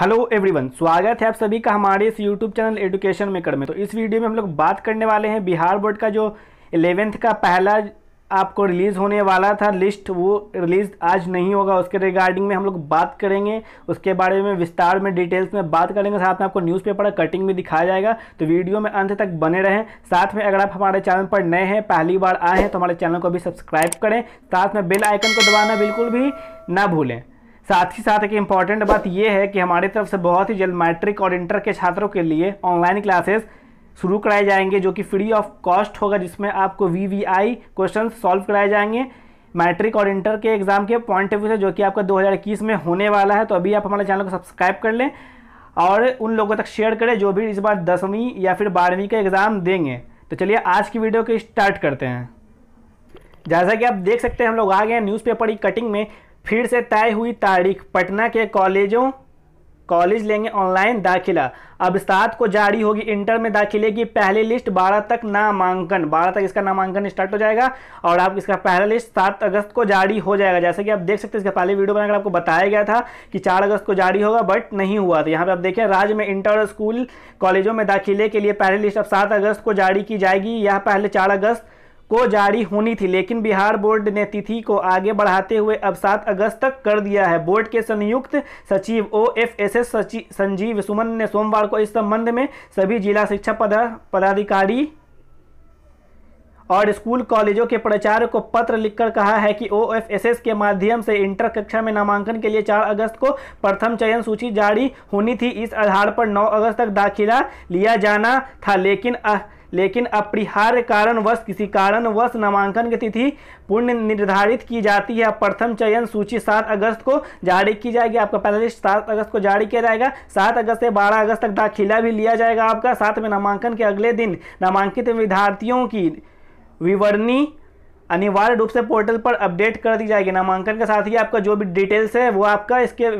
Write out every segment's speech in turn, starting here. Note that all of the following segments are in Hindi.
हेलो एवरीवन स्वागत है आप सभी का हमारे इस यूट्यूब चैनल एडुकेशन मेकर में तो इस वीडियो में हम लोग बात करने वाले हैं बिहार बोर्ड का जो इलेवेंथ का पहला आपको रिलीज़ होने वाला था लिस्ट वो रिलीज़ आज नहीं होगा उसके रिगार्डिंग में हम लोग बात करेंगे उसके बारे में विस्तार में डिटेल्स में बात करेंगे साथ में आपको न्यूज़पेपर कटिंग भी दिखाया जाएगा तो वीडियो में अंत तक बने रहें साथ में अगर आप हमारे चैनल पर नए हैं पहली बार आए हैं तो हमारे चैनल को भी सब्सक्राइब करें साथ में बेल आइकन को दबाना बिल्कुल भी ना भूलें साथ ही साथ एक इम्पॉर्टेंट बात यह है कि हमारी तरफ से बहुत ही जल्द मैट्रिक और इंटर के छात्रों के लिए ऑनलाइन क्लासेस शुरू कराए जाएंगे जो कि फ्री ऑफ कॉस्ट होगा जिसमें आपको V V I question solve कराए जाएंगे मैट्रिक और इंटर के एग्जाम के पॉइंट ऑफ व्यू से जो कि आपका 2021 में होने वाला है तो अभी आप हमारे चैनल को सब्सक्राइब कर लें और उन लोगों तक शेयर करें जो भी इस बार दसवीं या फिर बारहवीं का एग्ज़ाम देंगे तो चलिए आज की वीडियो को स्टार्ट करते हैं जैसा कि आप देख सकते हैं हम लोग आ गए हैं न्यूज़पेपर की कटिंग में फिर से तय हुई तारीख पटना के कॉलेजों कॉलेज लेंगे ऑनलाइन दाखिला अब सात को जारी होगी इंटर में दाखिले की पहली लिस्ट बारह तक नामांकन बारह तक इसका नामांकन स्टार्ट हो जाएगा और आप इसका पहला लिस्ट सात अगस्त को जारी हो जाएगा जैसे कि आप देख सकते हैं इसका पहले वीडियो बनाकर आपको बताया गया था कि चार अगस्त को जारी होगा बट नहीं हुआ था तो यहाँ पर आप देखें राज्य में इंटर स्कूल कॉलेजों में दाखिले के लिए पहली लिस्ट अब सात अगस्त को जारी की जाएगी यह पहले चार अगस्त को जारी होनी थी लेकिन बिहार बोर्ड ने तिथि को आगे बढ़ाते हुए अब सात अगस्त तक कर दिया है बोर्ड के संयुक्त सचिव O F S S Sanjeev Suman ने सोमवार को इस संबंध में सभी जिला शिक्षा पदाधिकारी और स्कूल कॉलेजों के प्राचार्य को पत्र लिखकर कहा है कि ओ के माध्यम से इंटर कक्षा में नामांकन के लिए 4 अगस्त को प्रथम चयन सूची जारी होनी थी इस आधार पर 9 अगस्त तक दाखिला लिया जाना था लेकिन अ, लेकिन अपरिहार्य कारणवश किसी कारणवश नामांकन की तिथि पूर्ण निर्धारित की जाती है प्रथम चयन सूची सात अगस्त को जारी की जाएगी आपका पहला लिस्ट सात अगस्त को जारी किया जाएगा सात अगस्त से बारह अगस्त तक दाखिला भी लिया जाएगा आपका साथ में नामांकन के अगले दिन नामांकित विद्यार्थियों की विवरणी अनिवार्य रूप से पोर्टल पर अपडेट कर दी जाएगी नामांकन के साथ ही आपका जो भी डिटेल्स है वो आपका इसके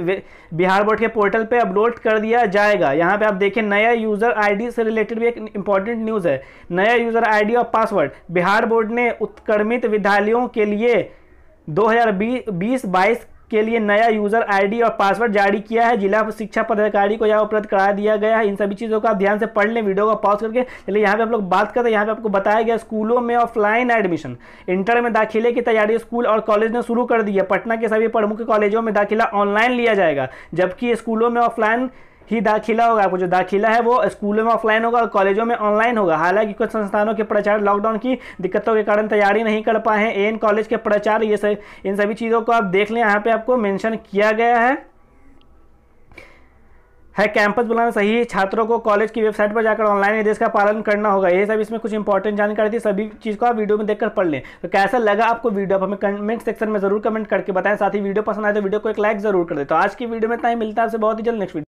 बिहार बोर्ड के पोर्टल पे अपलोड कर दिया जाएगा यहाँ पे आप देखें नया यूज़र आईडी से रिलेटेड भी एक इंपॉर्टेंट न्यूज़ है नया यूज़र आईडी और पासवर्ड बिहार बोर्ड ने उत्क्रमित विद्यालयों के लिए दो हज़ार के लिए नया यूजर आईडी और पासवर्ड जारी किया है जिला शिक्षा पदाधिकारी को यह उपलब्ध करा दिया गया है इन सभी चीज़ों को आप ध्यान से पढ़ लें वीडियो का पॉज करके चलिए यहाँ पे आप लोग बात करते हैं यहाँ पे आपको बताया गया स्कूलों में ऑफलाइन एडमिशन इंटर में दाखिले की तैयारी स्कूल और कॉलेज ने शुरू कर दी है पटना के सभी प्रमुख कॉलेजों में दाखिला ऑनलाइन लिया जाएगा जबकि स्कूलों में ऑफलाइन ही दाखिला होगा आपको जो दाखिला है वो स्कूलों में ऑफलाइन होगा और कॉलेजों में ऑनलाइन होगा हालांकि कुछ संस्थानों के प्रचार लॉकडाउन की दिक्कतों के कारण तैयारी नहीं कर पाए हैं एन कॉलेज के प्रचार ये सब इन सभी चीज़ों को आप देख लें यहाँ पे आपको मेंशन किया गया है है कैंपस बुलाना सही छात्रों को कॉलेज की वेबसाइट पर जाकर ऑनलाइन आदेश का पालन करना होगा ये सब इसमें कुछ इंपॉर्टेंट जानकारी थी सभी चीज़ को आप वीडियो में देखकर पढ़ लें तो कैसा लगा आपको वीडियो आप हमें कमेंट सेक्शन में जरूर कमेंट करके बताएं साथ ही वीडियो पसंद आए तो वीडियो को एक लाइक जरूर कर दे तो आज की वीडियो में इतना ही मिलता है आपसे बहुत ही जल्द नेक्स्ट वीडियो